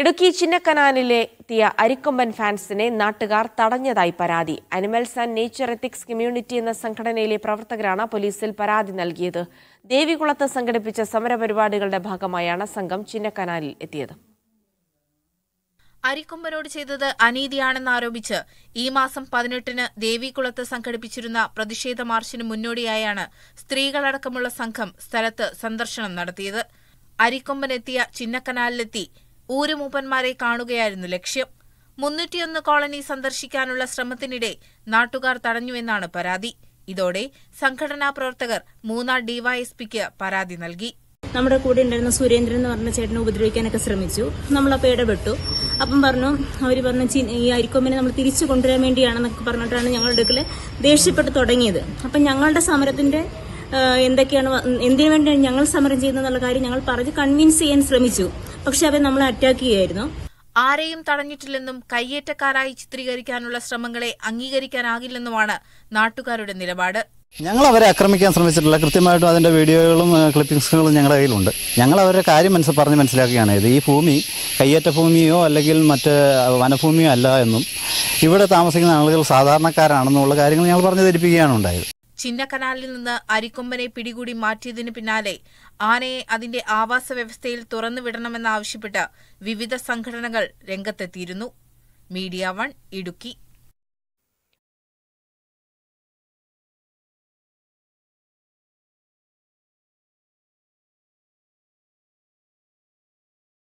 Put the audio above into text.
ഇടുക്കി എത്തിയ അരിക്കൊമ്പൻ ഫാൻസിനെ നാട്ടുകാർ തടഞ്ഞതായി പരാതി animals and nature ethics community എന്ന സംഘടനയിലെ പ്രവർത്തകരാണ് പോലീസിൽ പരാതി നൽകിയത് ദേവികുളത്ത് സംഘടിപ്പിച്ച സമരപരിപാടികളുടെ ഭാഗമായാണ് സംഘം ചിന്നക്കനാലിൽ എത്തിയത് അരിക്കൊമ്പനോട് ചെയ്തത് അനീതിയാണെന്നാരോപിച്ച് ഈ മാസം പതിനെട്ടിന് ദേവികുളത്ത് സംഘടിപ്പിച്ചിരുന്ന പ്രതിഷേധ മാർച്ചിന് മുന്നോടിയായാണ് സ്ത്രീകളടക്കമുള്ള സംഘം സ്ഥലത്ത് സന്ദർശനം നടത്തിയത് അരിക്കൊമ്പനെത്തിയ ചിന്നക്കനാലിലെത്തി ഊര് മൂപ്പന്മാരെ കാണുകയായിരുന്നു ലക്ഷ്യം മുന്നൂറ്റിയൊന്ന് കോളനി സന്ദർശിക്കാനുള്ള ശ്രമത്തിനിടെ നാട്ടുകാർ തടഞ്ഞുവെന്നാണ് പരാതി ഇതോടെ സംഘടനാ പ്രവർത്തകർ മൂന്നാർ ഡിവൈഎസ്പിക്ക് പരാതി നൽകി നമ്മുടെ കൂടെ ഉണ്ടായിരുന്ന സുരേന്ദ്രൻ എന്ന് പറഞ്ഞ ചേട്ടനെ ഉപദ്രവിക്കാനൊക്കെ ശ്രമിച്ചു നമ്മളപ്പോൾ ഇടപെട്ടു അപ്പം പറഞ്ഞു അവർ പറഞ്ഞു ഈ അരിക്കൊമ്പിനെ നമ്മൾ തിരിച്ചു കൊണ്ടുവരാൻ വേണ്ടിയാണെന്നൊക്കെ പറഞ്ഞിട്ടാണ് ഞങ്ങളുടെ അടുക്കൽ ദേഷ്യപ്പെട്ട് തുടങ്ങിയത് അപ്പം ഞങ്ങളുടെ സമരത്തിന്റെ എന്തൊക്കെയാണ് എന്തിനു വേണ്ടിയാണ് ഞങ്ങൾ സമരം ചെയ്യുന്നത് എന്നുള്ള കാര്യം ഞങ്ങൾ പറഞ്ഞ് കൺവിൻസ് ചെയ്യാൻ ശ്രമിച്ചു പക്ഷെ അവൻ നമ്മളെ അറ്റാക്ക് ചെയ്യായിരുന്നു ആരെയും തടഞ്ഞിട്ടില്ലെന്നും കയ്യേറ്റക്കാരായി ചിത്രീകരിക്കാനുള്ള ശ്രമങ്ങളെ അംഗീകരിക്കാനാകില്ലെന്നുമാണ് നാട്ടുകാരുടെ നിലപാട് ഞങ്ങൾ അവരെ ആക്രമിക്കാൻ ശ്രമിച്ചിട്ടില്ല കൃത്യമായിട്ടും അതിന്റെ വീഡിയോകളും ക്ലിപ്പിംഗ്സുകളും ഞങ്ങളുടെ കയ്യിലുണ്ട് ഞങ്ങൾ അവരുടെ കാര്യം മനസ്സിൽ പറഞ്ഞ് മനസ്സിലാക്കുകയാണ് ഇത് ഈ ഭൂമി കയ്യേറ്റ ഭൂമിയോ അല്ലെങ്കിൽ മറ്റ് വനഭൂമിയോ അല്ല എന്നും ഇവിടെ താമസിക്കുന്ന ആളുകൾ സാധാരണക്കാരാണെന്നുള്ള കാര്യങ്ങൾ ഞങ്ങൾ പറഞ്ഞു ധരിപ്പിക്കുകയാണ് ഉണ്ടായത് ചിന്നക്കനാലിൽ നിന്ന് അരിക്കൊമ്പനെ പിടികൂടി മാറ്റിയതിന് പിന്നാലെ ആനയെ അതിന്റെ ആവാസ വ്യവസ്ഥയിൽ തുറന്നുവിടണമെന്നാവശ്യപ്പെട്ട് വിവിധ സംഘടനകൾ രംഗത്തെത്തിയിരുന്നു മീഡിയ വൺ ഇടുക്കി